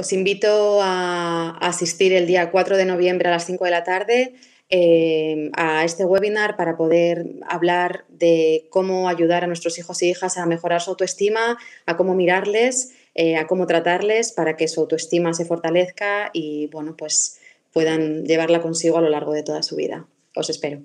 Os invito a asistir el día 4 de noviembre a las 5 de la tarde eh, a este webinar para poder hablar de cómo ayudar a nuestros hijos y hijas a mejorar su autoestima, a cómo mirarles, eh, a cómo tratarles para que su autoestima se fortalezca y bueno, pues puedan llevarla consigo a lo largo de toda su vida. Os espero.